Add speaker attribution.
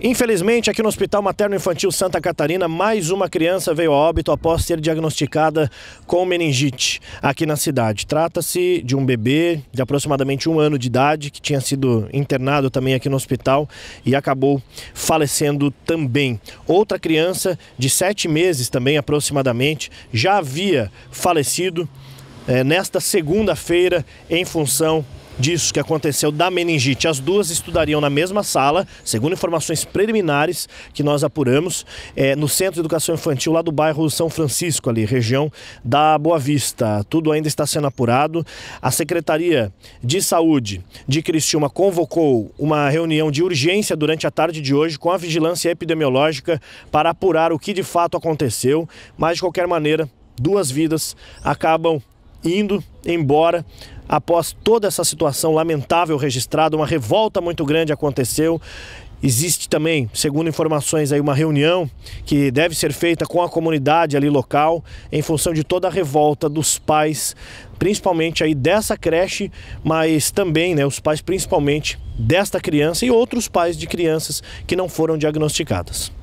Speaker 1: Infelizmente, aqui no Hospital Materno Infantil Santa Catarina, mais uma criança veio a óbito após ser diagnosticada com meningite aqui na cidade. Trata-se de um bebê de aproximadamente um ano de idade que tinha sido internado também aqui no hospital e acabou falecendo também. Outra criança de sete meses também aproximadamente já havia falecido é, nesta segunda-feira em função disso que aconteceu da meningite. As duas estudariam na mesma sala, segundo informações preliminares que nós apuramos, é, no Centro de Educação Infantil lá do bairro São Francisco, ali, região da Boa Vista. Tudo ainda está sendo apurado. A Secretaria de Saúde de Criciúma convocou uma reunião de urgência durante a tarde de hoje com a Vigilância Epidemiológica para apurar o que de fato aconteceu, mas de qualquer maneira, duas vidas acabam indo embora após toda essa situação lamentável registrada, uma revolta muito grande aconteceu. Existe também, segundo informações aí, uma reunião que deve ser feita com a comunidade ali local em função de toda a revolta dos pais, principalmente aí dessa creche, mas também, né, os pais principalmente desta criança e outros pais de crianças que não foram diagnosticadas.